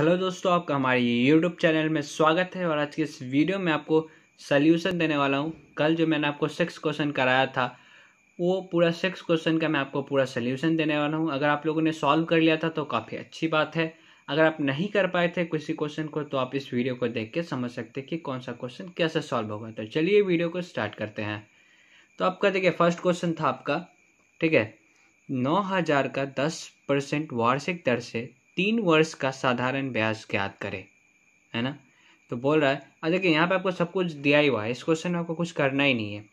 hello दोस्तों आपका हमारे यूट्यूब चैनल में स्वागत है और आज के इस वीडियो में आपको सल्यूशन देने वाला हूँ कल जो मैंने आपको सिक्स क्वेश्चन कराया था वो पूरा सिक्स क्वेश्चन का मैं आपको पूरा सल्यूशन देने वाला हूँ अगर आप लोगों ने सॉल्व कर लिया था तो काफ़ी अच्छी बात है अगर आप नहीं कर पाए थे किसी क्वेश्चन को तो आप इस वीडियो को देख के समझ सकते कि कौन सा क्वेश्चन कैसे सॉल्व होगा तो चलिए वीडियो को स्टार्ट करते हैं तो आपका देखिए फर्स्ट क्वेश्चन था आपका ठीक है नौ हज़ार का दस परसेंट वार्षिक दर से तीन वर्ष का साधारण ब्याज ज्ञात करें है ना तो बोल रहा है अब देखिए यहाँ पे आपको सब कुछ दिया ही हुआ है इस क्वेश्चन में आपको कुछ करना ही नहीं है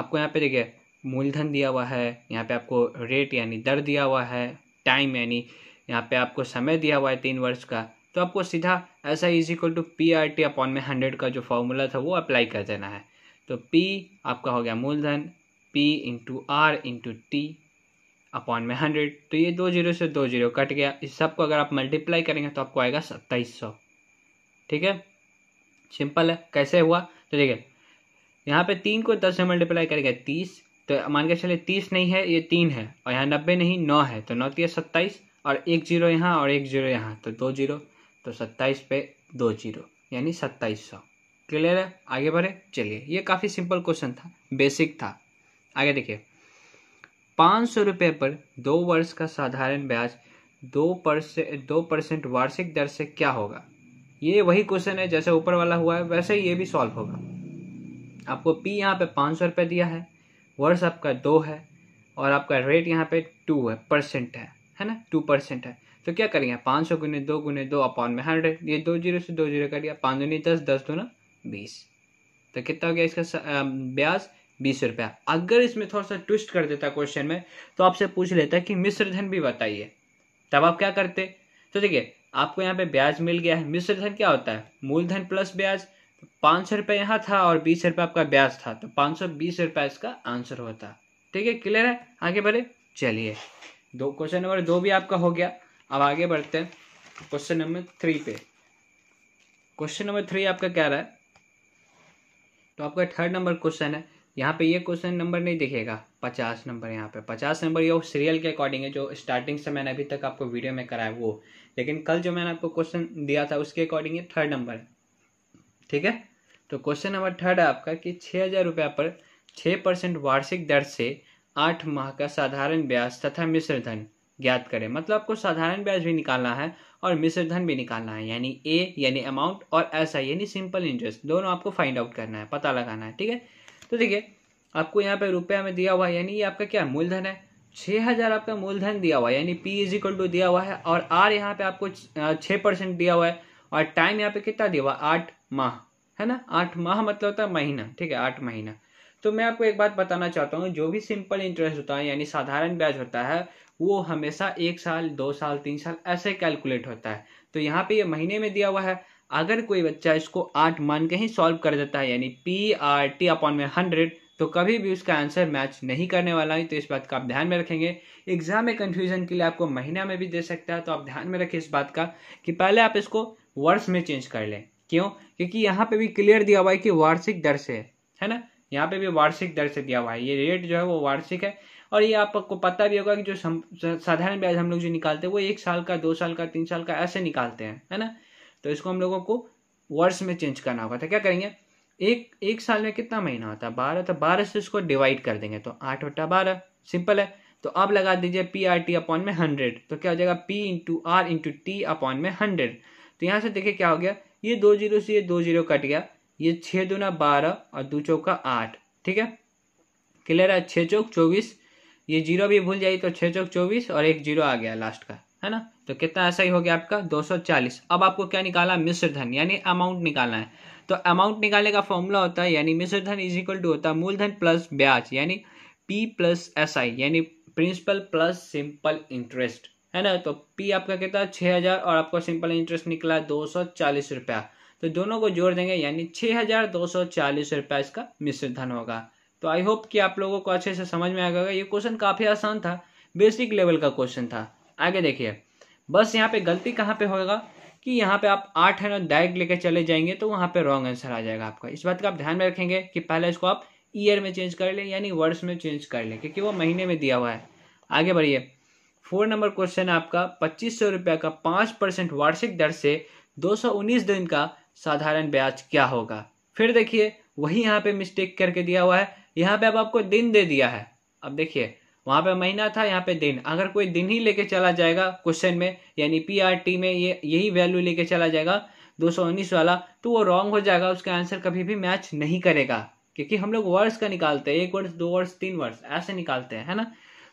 आपको यहाँ पे देखिए मूलधन दिया हुआ है यहाँ पे आपको रेट यानी दर दिया हुआ है टाइम यानी यहाँ पे आपको समय दिया हुआ है तीन वर्ष का तो आपको सीधा ऐसा is equal to P R T upon में हंड्रेड का जो फॉर्मूला था वो अप्लाई कर देना है तो पी आपका हो गया मूलधन P into R into T upon में हंड्रेड तो ये दो जीरो से दो जीरो कट गया इस सब को अगर आप मल्टीप्लाई करेंगे तो आपको आएगा सत्ताईस सौ ठीक है सिंपल है कैसे हुआ तो देखिए यहाँ पे तीन को दस से मल्टीप्लाई करेंगे तीस तो मान के चलिए तीस नहीं है ये तीन है और यहाँ नब्बे नहीं नौ है तो नौ तीस सत्ताईस और एक जीरो यहाँ और एक जीरो यहाँ तो दो जीरो तो सत्ताईस पे दो जीरो यानी सत्ताईस सौ क्लियर है आगे बढ़े चलिए ये काफ़ी सिंपल क्वेश्चन था बेसिक था आगे देखिए पाँच सौ रुपये पर दो वर्ष का साधारण ब्याज दो परसेंट दो परसेंट वार्षिक दर से क्या होगा ये वही क्वेश्चन है जैसे ऊपर वाला हुआ है वैसे ये भी सॉल्व होगा आपको पी यहाँ पे पाँच सौ रुपये दिया है वर्ष आपका दो है और आपका रेट यहाँ पे टू है परसेंट है है ना टू परसेंट है तो क्या करेंगे पाँच सौ गुने दो गुने दो अपॉन में हंड्रेड ये दो जीरो से दो जीरो कर दिया पाँच दुनी दस दस ना बीस तो कितना हो गया इसका ब्याज बीस रुपया अगर इसमें थोड़ा सा ट्विस्ट कर देता क्वेश्चन में तो आपसे पूछ लेता कि मिश्र धन भी बताइए तब आप क्या करते तो देखिए आपको यहाँ पे ब्याज मिल गया है मिश्र धन क्या होता है मूलधन प्लस ब्याज तो पाँच सौ रुपये यहाँ था और बीस रुपये आपका ब्याज था तो पाँच सौ बीस रुपया इसका आंसर होता ठीक है क्लियर है आगे बढ़े चलिए दो क्वेश्चन नंबर दो भी आपका हो गया अब आगे बढ़ते हैं क्वेश्चन नंबर थ्री पे क्वेश्चन नंबर थ्री आपका क्या रहा है तो आपका थर्ड नंबर क्वेश्चन है यहाँ पे ये क्वेश्चन नंबर नहीं दिखेगा पचास नंबर यहाँ पे पचास नंबर ये सीरियल के अकॉर्डिंग है जो स्टार्टिंग से मैंने अभी तक आपको वीडियो में कराया वो लेकिन कल जो मैंने आपको क्वेश्चन दिया था उसके अकॉर्डिंग ये थर्ड नंबर है ठीक है तो क्वेश्चन नंबर थर्ड है आपका कि छः हज़ार रुपया पर छः परसेंट वार्षिक दर से आठ माह का साधारण ब्याज तथा मिश्र धन ज्ञात करें मतलब आपको साधारण ब्याज भी निकालना है और मिश्र धन भी निकालना है यानी ए यानी अमाउंट और ऐसा यानी सिंपल इंटरेस्ट दोनों आपको फाइंड आउट करना है पता लगाना है ठीक है तो देखिए आपको यहाँ पे रुपया में दिया हुआ है यानी ये आपका क्या मूलधन है छह हज़ार आपका मूलधन दिया हुआ है यानी पी इज इक्वल टू दिया हुआ है और आर यहाँ पे आपको छह परसेंट दिया हुआ है और टाइम यहाँ पे कितना दिया हुआ आठ माह है ना आठ माह मतलब होता है महीना ठीक है आठ महीना तो मैं आपको एक बात बताना चाहता हूँ जो भी सिंपल इंटरेस्ट होता है यानी साधारण ब्याज होता है वो हमेशा एक साल दो साल तीन साल ऐसे कैलकुलेट होता है तो यहाँ पे ये महीने में दिया हुआ है अगर कोई बच्चा इसको आठ मान के ही सॉल्व कर देता है यानी पी आर टी अपॉन में हंड्रेड तो कभी भी उसका आंसर मैच नहीं करने वाला है तो इस बात का आप ध्यान में रखेंगे एग्जाम में कन्फ्यूजन के लिए आपको महीना में भी दे सकता है तो आप ध्यान में रखें इस बात का कि पहले आप इसको वर्ष में चेंज कर लें क्यों क्योंकि यहाँ पे भी क्लियर दिया हुआ है कि वार्षिक दर से है ना यहाँ पे भी वार्षिक दर से दिया हुआ है ये रेट जो है वो वार्षिक है और ये आपको पता भी होगा कि जो साधारण ब्याज हम लोग जो निकालते हैं वो एक साल का दो साल का तीन साल का ऐसे निकालते हैं है ना तो इसको हम लोगों को वर्ष में चेंज करना होगा तो क्या करेंगे एक एक साल में कितना महीना होता है बारह तो बारह से इसको डिवाइड कर देंगे तो आठ बटा बारह सिंपल है तो अब लगा दीजिए पी आर टी अपॉन में हंड्रेड तो क्या हो जाएगा P into R into T upon में हंड्रेड तो यहाँ से देखिए क्या हो गया ये दो जीरो से ये दो जीरो कट गया ये छः दूना बारह और दो चौका आठ ठीक है क्लियर है छः चौक चौबीस ये जीरो भी भूल जाइए तो छः चौक चौबीस और एक जीरो आ गया लास्ट का है ना तो कितना ऐसा ही हो गया आपका 240 अब आपको क्या निकाला मिश्र धन यानी अमाउंट निकालना है तो अमाउंट निकालने का फॉर्मूला होता है यानी मिश्र धन इज इक्वल टू होता है मूलधन प्लस ब्याज यानी पी प्लस एस आई यानी प्रिंसिपल प्लस सिंपल इंटरेस्ट है ना तो पी आपका कितना छः हज़ार और आपका सिंपल इंटरेस्ट निकला दो सौ चालीस रुपया तो दोनों को जोड़ देंगे यानी छः हज़ार दो चालीस रुपया इसका मिश्र धन होगा तो आई होप कि आप लोगों को अच्छे से समझ में आ गया ये क्वेश्चन काफ़ी आसान था बेसिक लेवल का क्वेश्चन था आगे देखिए बस यहाँ पे गलती कहाँ पे होगा कि यहाँ पे आप आठ है ना डायरेक्ट लेकर चले जाएंगे तो वहाँ पे रॉन्ग आंसर आ जाएगा आपका इस बात का आप ध्यान में रखेंगे कि पहले इसको आप ईयर में चेंज कर लें यानी वर्ड्स में चेंज कर लें क्योंकि वो महीने में दिया हुआ है आगे बढ़िए फोर नंबर क्वेश्चन आपका पच्चीस का पाँच परसेंट वार्षिक दर से दो दिन का साधारण ब्याज क्या होगा फिर देखिए वही यहाँ पे मिस्टेक करके दिया हुआ है यहाँ पे अब आपको दिन दे दिया है अब देखिए वहां पे महीना था यहाँ पे दिन अगर कोई दिन ही लेके चला जाएगा क्वेश्चन में यानी पीआरटी में ये यही वैल्यू लेके चला जाएगा दो वाला तो वो रॉन्ग हो जाएगा उसका आंसर कभी भी मैच नहीं करेगा क्योंकि हम लोग वर्ष का निकालते हैं एक वर्ष दो वर्ष तीन वर्ष ऐसे निकालते हैं है ना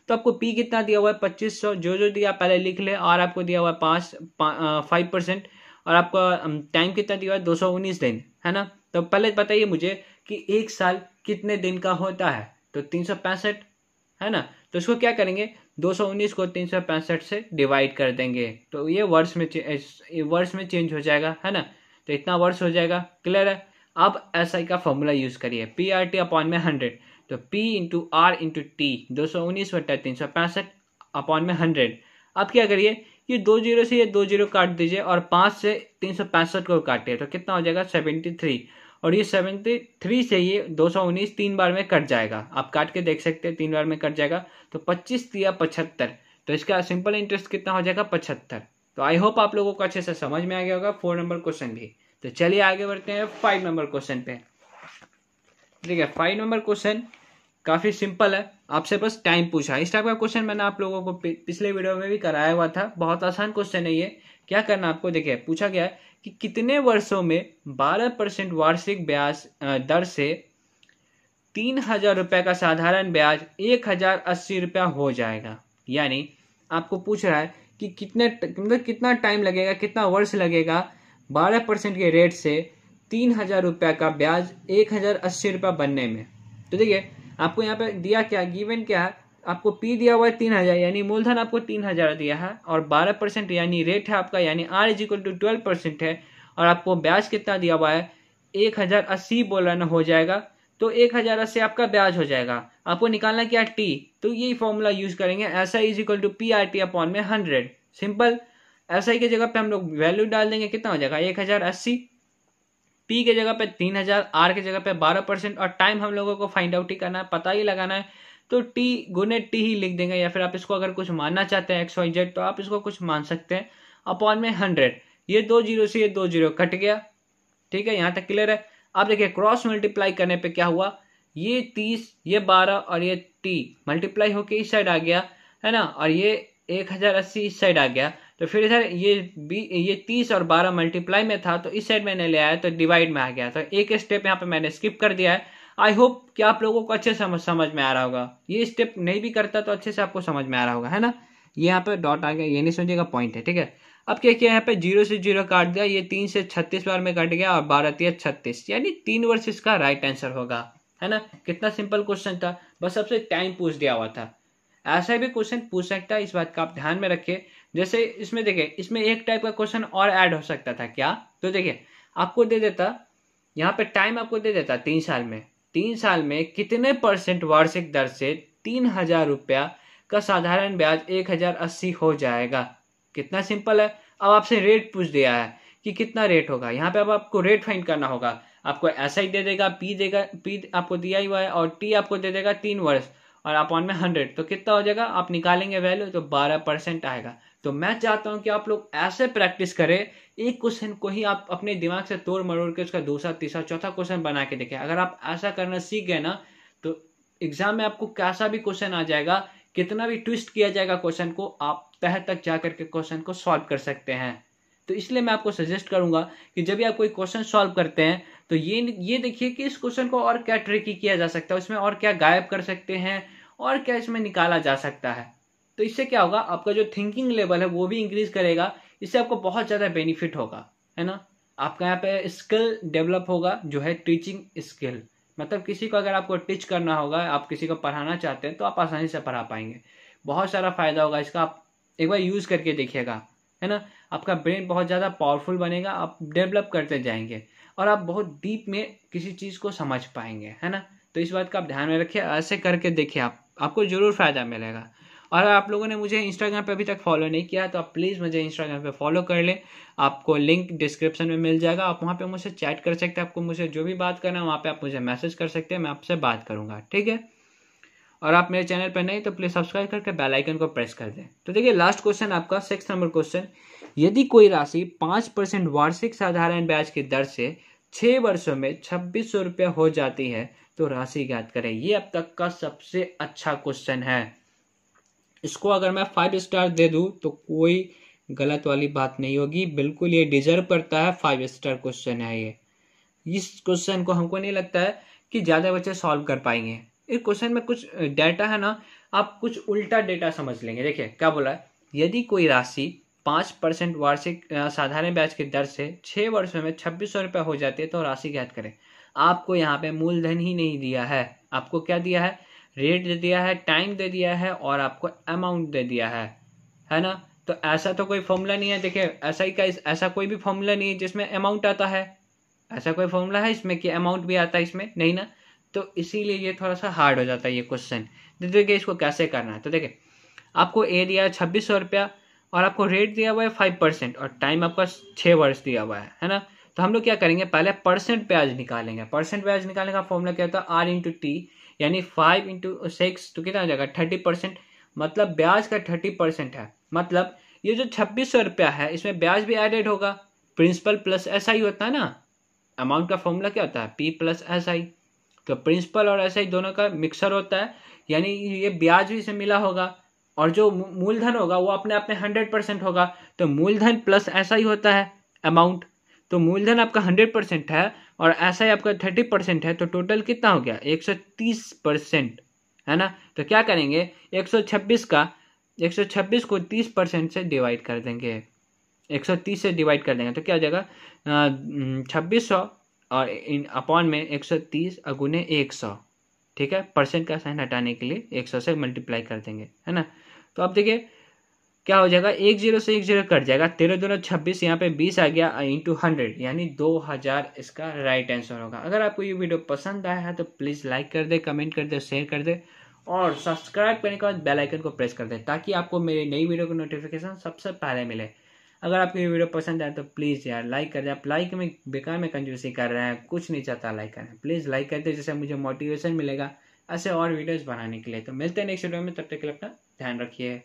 तो आपको पी कितना दिया हुआ है पच्चीस सौ जो जो दिया पहले लिख ले और आपको दिया हुआ है पाँच फाइव परसेंट और आपका टाइम कितना दिया हुआ है दो सौ उन्नीस दिन है ना तो पहले बताइए मुझे कि एक साल कितने दिन का होता है तो तीन सौ पैंसठ है ना तो इसको क्या करेंगे 219 को तीन से डिवाइड कर देंगे तो ये वर्ष में वर्ष में चेंज हो जाएगा है ना तो इतना वर्ष हो जाएगा क्लियर है अब एस आई का फॉर्मूला यूज करिए पी आर टी अपॉन में हंड्रेड तो P into R into T दो सौ उन्नीस बटा तीन सौ पैंसठ अपॉन में हंड्रेड अब क्या करिए ये दो जीरो से ये दो जीरो काट दीजिए और पाँच से तीन सौ पैंसठ को काटिए तो कितना हो जाएगा सेवेंटी थ्री और ये सेवेंटी थ्री से ये दो सौ उन्नीस तीन बार में कट जाएगा आप काट के देख सकते हैं तीन बार में कट जाएगा तो पच्चीस या पचहत्तर तो इसका सिंपल इंटरेस्ट कितना हो जाएगा पचहत्तर तो आई होप आप लोगों को अच्छे से समझ में आ गया होगा फोर नंबर क्वेश्चन भी तो चलिए आगे बढ़ते हैं फाइव नंबर क्वेश्चन पे ठीक है फाइव नंबर क्वेश्चन काफ़ी सिंपल है आपसे बस टाइम पूछा इस टाइप का क्वेश्चन मैंने आप लोगों को पिछले वीडियो में भी कराया हुआ था बहुत आसान क्वेश्चन है ये क्या करना आपको देखिए पूछा गया है कि कितने वर्षों में 12 परसेंट वार्षिक ब्याज दर से तीन हजार रुपये का साधारण ब्याज एक हजार अस्सी रुपया हो जाएगा यानी आपको पूछ रहा है कि कितने मतलब कितना टाइम लगेगा कितना वर्ष लगेगा बारह परसेंट के रेट से तीन हजार रुपये का ब्याज एक हजार अस्सी रुपया बनने में तो देखिए आपको यहाँ पे दिया क्या गिवन क्या है आपको पी दिया हुआ है तीन हज़ार यानी मूलधन आपको तीन हज़ार दिया है और बारह परसेंट यानी रेट है आपका यानी R is equal to twelve percent है और आपको ब्याज कितना दिया हुआ है एक हज़ार अस्सी ना हो जाएगा तो एक हज़ार अस्सी आपका ब्याज हो जाएगा आपको निकालना क्या टी तो यही फॉर्मूला यूज़ करेंगे S I is equal to P R T upon में हंड्रेड सिंपल एस आई की जगह पे हम लोग वैल्यू डाल देंगे कितना हो जाएगा एक हज़ार अस्सी पी के जगह पे तीन हज़ार आर के जगह पे बारह परसेंट और टाइम हम लोगों को फाइंड आउट ही करना है पता ही लगाना है तो टी गुने टी ही लिख देंगे या फिर आप इसको अगर कुछ मानना चाहते हैं एक्स वाई जेड तो आप इसको कुछ मान सकते हैं अपॉन में हंड्रेड ये दो जीरो से ये दो जीरो कट गया ठीक है यहाँ तक क्लियर है अब देखिए क्रॉस मल्टीप्लाई करने पे क्या हुआ ये तीस ये बारह और ये टी मल्टीप्लाई होके इस साइड आ गया है ना और ये एक हजार अस्सी इस साइड आ गया तो फिर इधर ये बी ये तीस और बारह मल्टीप्लाई में था तो इस साइड मैंने ले आया तो डिवाइड में आ गया तो एक स्टेप यहाँ पे मैंने स्किप कर दिया है आई होप कि आप लोगों को अच्छे समझ समझ में आ रहा होगा ये स्टेप नहीं भी करता तो अच्छे से आपको समझ में आ रहा होगा है ना ये यहाँ पे डॉट आ गया ये नहीं समझिएगा पॉइंट है ठीक है अब क्या किया यहाँ पे जीरो से जीरो काट दिया ये तीन से छत्तीस बार में कट गया और बारह तीन छत्तीस यानी तीन वर्ष इसका राइट आंसर होगा है ना कितना सिंपल क्वेश्चन था बस सबसे टाइम पूछ दिया हुआ था ऐसा भी क्वेश्चन पूछ सकता है इस बात का आप ध्यान में रखिए जैसे इसमें देखिए इसमें एक टाइप का क्वेश्चन और ऐड हो सकता था क्या तो देखिए आपको दे देता यहाँ पे टाइम आपको दे देता तीन साल में तीन साल में कितने परसेंट वार्षिक दर से तीन हजार रुपया का साधारण ब्याज एक हजार अस्सी हो जाएगा कितना सिंपल है अब आपसे रेट पूछ दिया है कि कितना रेट होगा यहाँ पे अब आपको रेट फाइंड करना होगा आपको एस आई दे देगा पी देगा पी आपको दिया ही हुआ है और टी आपको दे देगा तीन वर्ष और अपॉन में हंड्रेड तो कितना हो जाएगा आप निकालेंगे वैल्यू तो बारह परसेंट आएगा तो मैं चाहता हूं कि आप लोग ऐसे प्रैक्टिस करें एक क्वेश्चन को ही आप अपने दिमाग से तोड़ मरोड़ के उसका दूसरा तीसरा चौथा क्वेश्चन बना के देखें अगर आप ऐसा करना सीख गए ना तो एग्जाम में आपको कैसा भी क्वेश्चन आ जाएगा कितना भी ट्विस्ट किया जाएगा क्वेश्चन को आप तह तक जा करके क्वेश्चन को सॉल्व कर सकते हैं तो इसलिए मैं आपको सजेस्ट करूंगा कि जब भी आप कोई क्वेश्चन सॉल्व करते हैं तो ये ये देखिए कि इस क्वेश्चन को और क्या ट्रिकी किया जा सकता है उसमें और क्या गायब कर सकते हैं और क्या इसमें निकाला जा सकता है तो इससे क्या होगा आपका जो थिंकिंग लेवल है वो भी इंक्रीज करेगा इससे आपको बहुत ज़्यादा बेनिफिट होगा है ना आपका यहाँ पे स्किल डेवलप होगा जो है टीचिंग स्किल मतलब किसी को अगर आपको टीच करना होगा आप किसी को पढ़ाना चाहते हैं तो आप आसानी से पढ़ा पाएंगे बहुत सारा फ़ायदा होगा इसका आप एक बार यूज़ करके देखिएगा है ना आपका ब्रेन बहुत ज़्यादा पावरफुल बनेगा आप डेवलप करते जाएंगे और आप बहुत डीप में किसी चीज़ को समझ पाएंगे है ना तो इस बात का आप ध्यान में रखिए ऐसे करके देखिए आप आपको ज़रूर फ़ायदा मिलेगा और आप लोगों ने मुझे इंस्टाग्राम पे अभी तक फॉलो नहीं किया तो आप प्लीज़ मुझे इंस्टाग्राम पे फॉलो कर लें आपको लिंक डिस्क्रिप्शन में मिल जाएगा आप वहाँ पे मुझसे चैट कर सकते हैं आपको मुझे जो भी बात करना है वहाँ पे आप मुझे मैसेज कर सकते हैं मैं आपसे बात करूँगा ठीक है और आप मेरे चैनल पर नहीं तो प्लीज़ सब्सक्राइब करके बेल आइकन को प्रेस कर दें तो देखिए लास्ट क्वेश्चन आपका सिक्स नंबर क्वेश्चन यदि कोई राशि पांच परसेंट वार्षिक साधारण ब्याज की दर से छह वर्षों में छब्बीस सौ रुपये हो जाती है तो राशि ज्ञात करें ये अब तक का सबसे अच्छा क्वेश्चन है इसको अगर मैं फाइव स्टार दे दू तो कोई गलत वाली बात नहीं होगी बिल्कुल ये डिजर्व करता है फाइव स्टार क्वेश्चन है ये इस क्वेश्चन को हमको नहीं लगता है कि ज़्यादा बच्चे सॉल्व कर पाएंगे इस क्वेश्चन में कुछ डाटा है ना आप कुछ उल्टा डेटा समझ लेंगे देखिए क्या बोला है यदि कोई राशि पाँच परसेंट वार्षिक साधारण ब्याज की दर से छः वर्षों में छब्बीस सौ रुपये हो जाती है तो राशि ज्ञात करें आपको यहाँ पे मूलधन ही नहीं दिया है आपको क्या दिया है रेट दे दिया है टाइम दे दिया है और आपको अमाउंट दे दिया है है ना तो ऐसा तो कोई फॉर्मूला नहीं है देखिए ऐसा ही का ऐसा कोई भी फॉर्मूला नहीं है जिसमें अमाउंट आता है ऐसा कोई फॉर्मूला है इसमें कि अमाउंट भी आता है इसमें नहीं ना तो इसीलिए ये थोड़ा सा हार्ड हो जाता है ये क्वेश्चन तो देखिए इसको कैसे करना है तो देखिए आपको ए दिया है छब्बीस सौ रुपया और आपको रेट दिया हुआ है फाइव परसेंट और टाइम आपका छः वर्ष दिया हुआ है है ना तो हम लोग क्या करेंगे पहले परसेंट ब्याज निकालेंगे परसेंट ब्याज निकालने का फॉर्मूला क्या होता है आर इंटू टी यानी फाइव इंटू सिक्स तो कितना हो जाएगा थर्टी परसेंट मतलब ब्याज का थर्टी परसेंट है मतलब ये जो छब्बीस सौ रुपया है इसमें ब्याज भी एडेड होगा प्रिंसिपल प्लस एस आई होता है ना अमाउंट का फॉर्मूला क्या होता है पी प्लस एस आई तो प्रिंसिपल और ही दोनों का मिक्सर होता है यानी ये ब्याज भी इसे मिला होगा और जो मूलधन होगा वो अपने आप में हंड्रेड परसेंट होगा तो मूलधन प्लस ऐसा ही होता है अमाउंट तो मूलधन आपका हंड्रेड परसेंट है और ऐसा ही आपका थर्टी परसेंट है तो टोटल कितना हो गया एक सौ तीस परसेंट है ना तो क्या करेंगे एक सौ छब्बीस का एक सौ छब्बीस को तीस परसेंट से डिवाइड कर देंगे एक सौ तीस से डिवाइड कर देंगे तो क्या हो जाएगा छब्बीस सौ और इन अपॉन में 130 अगुने सौ ठीक है परसेंट का साइन हटाने के लिए 100 से मल्टीप्लाई कर देंगे है ना तो अब देखिए क्या हो जाएगा एक जीरो से एक जीरो कट जाएगा तेरह दोनों छब्बीस यहाँ पे बीस आ गया इंटू uh, हंड्रेड यानी दो हजार इसका राइट आंसर होगा अगर आपको ये वीडियो पसंद आया है तो प्लीज़ लाइक कर दे कमेंट कर दे शेयर कर दे और सब्सक्राइब करने के बाद बेल आइकन को प्रेस कर दे ताकि आपको मेरी नई वीडियो की नोटिफिकेशन सबसे पहले मिले अगर आपको ये वीडियो पसंद आए तो प्लीज़ यार लाइक कर दे आप लाइक में बेकार में कंजूसी कर रहे हैं कुछ नहीं चाहता लाइक कर प्लीज़ लाइक कर दे जैसे मुझे मोटिवेशन मिलेगा ऐसे और वीडियोज़ बनाने के लिए तो मिलते हैं नेक्स्ट वीडियो में तब तक के लिए अपना ध्यान रखिए